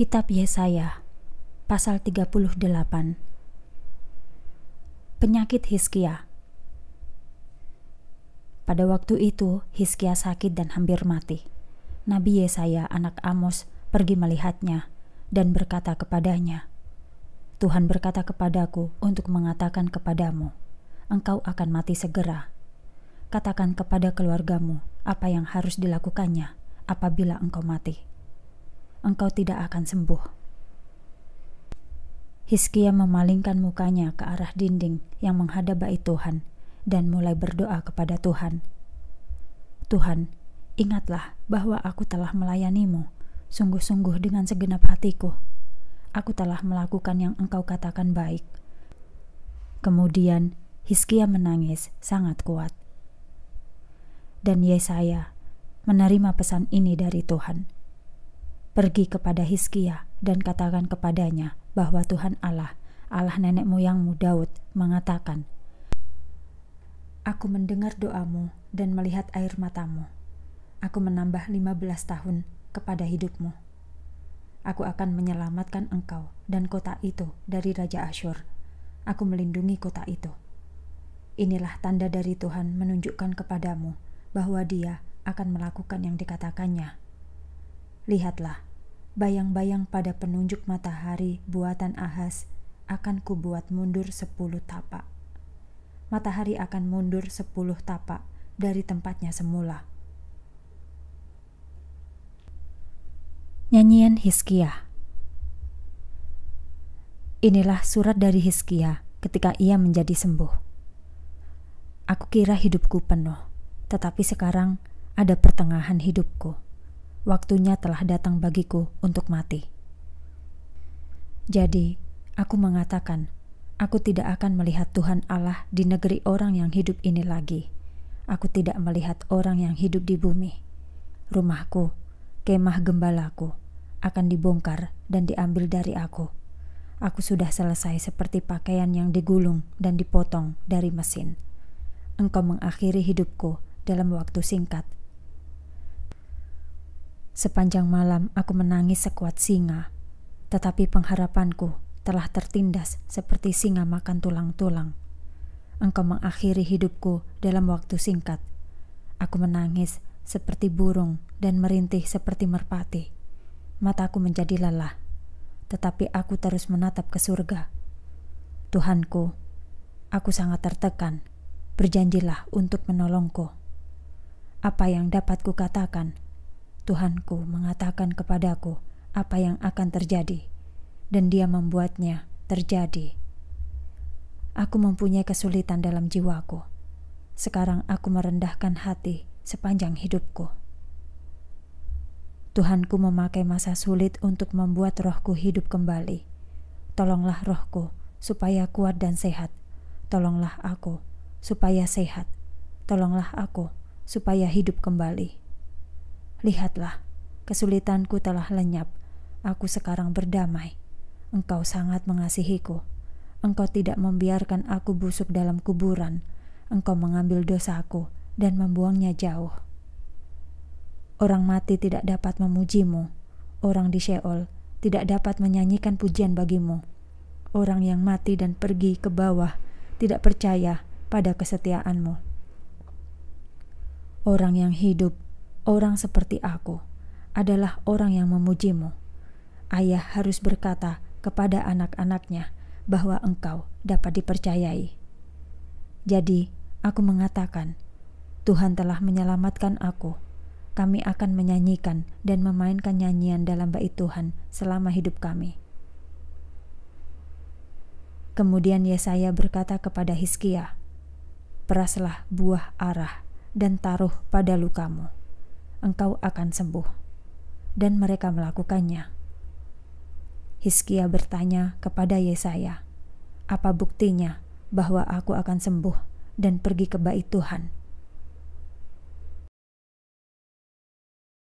Kitab Yesaya pasal 38 Penyakit Hiskia Pada waktu itu Hiskia sakit dan hampir mati. Nabi Yesaya anak Amos pergi melihatnya dan berkata kepadanya, Tuhan berkata kepadaku untuk mengatakan kepadamu, engkau akan mati segera. Katakan kepada keluargamu apa yang harus dilakukannya apabila engkau mati engkau tidak akan sembuh. Hiskia memalingkan mukanya ke arah dinding yang menghadap bait Tuhan dan mulai berdoa kepada Tuhan. Tuhan, ingatlah bahwa aku telah melayanimu sungguh-sungguh dengan segenap hatiku. Aku telah melakukan yang engkau katakan baik. Kemudian Hiskia menangis sangat kuat. Dan Yesaya menerima pesan ini dari Tuhan Pergi kepada Hiskia dan katakan kepadanya bahwa Tuhan Allah, Allah nenek moyangmu Daud, mengatakan, Aku mendengar doamu dan melihat air matamu. Aku menambah lima belas tahun kepada hidupmu. Aku akan menyelamatkan engkau dan kota itu dari Raja Asyur. Aku melindungi kota itu. Inilah tanda dari Tuhan menunjukkan kepadamu bahwa dia akan melakukan yang dikatakannya Lihatlah, bayang-bayang pada penunjuk matahari buatan Ahas akan kubuat mundur sepuluh tapak. Matahari akan mundur sepuluh tapak dari tempatnya semula. Nyanyian Hiskia. Inilah surat dari Hiskia ketika ia menjadi sembuh. Aku kira hidupku penuh, tetapi sekarang ada pertengahan hidupku waktunya telah datang bagiku untuk mati. Jadi, aku mengatakan, aku tidak akan melihat Tuhan Allah di negeri orang yang hidup ini lagi. Aku tidak melihat orang yang hidup di bumi. Rumahku, kemah gembalaku, akan dibongkar dan diambil dari aku. Aku sudah selesai seperti pakaian yang digulung dan dipotong dari mesin. Engkau mengakhiri hidupku dalam waktu singkat Sepanjang malam aku menangis sekuat singa, tetapi pengharapanku telah tertindas seperti singa makan tulang-tulang. Engkau mengakhiri hidupku dalam waktu singkat. Aku menangis seperti burung dan merintih seperti merpati. Mataku menjadi lelah, tetapi aku terus menatap ke surga. Tuhanku, aku sangat tertekan. Berjanjilah untuk menolongku. Apa yang dapat kukatakan? katakan? Tuhanku mengatakan kepadaku apa yang akan terjadi, dan Dia membuatnya terjadi. Aku mempunyai kesulitan dalam jiwaku. Sekarang aku merendahkan hati sepanjang hidupku. Tuhanku memakai masa sulit untuk membuat rohku hidup kembali. Tolonglah rohku supaya kuat dan sehat. Tolonglah aku supaya sehat. Tolonglah aku supaya hidup kembali. Lihatlah, kesulitanku telah lenyap. Aku sekarang berdamai. Engkau sangat mengasihiku. Engkau tidak membiarkan aku busuk dalam kuburan. Engkau mengambil dosaku dan membuangnya jauh. Orang mati tidak dapat memujimu. Orang di Sheol tidak dapat menyanyikan pujian bagimu. Orang yang mati dan pergi ke bawah tidak percaya pada kesetiaanmu. Orang yang hidup Orang seperti aku adalah orang yang memujimu. Ayah harus berkata kepada anak-anaknya bahwa engkau dapat dipercayai. Jadi, aku mengatakan, Tuhan telah menyelamatkan aku. Kami akan menyanyikan dan memainkan nyanyian dalam bait Tuhan selama hidup kami. Kemudian Yesaya berkata kepada Hizkia, "Peraslah buah arah dan taruh pada lukamu." engkau akan sembuh. Dan mereka melakukannya. Hiskia bertanya kepada Yesaya, "Apa buktinya bahwa aku akan sembuh dan pergi ke bait Tuhan?"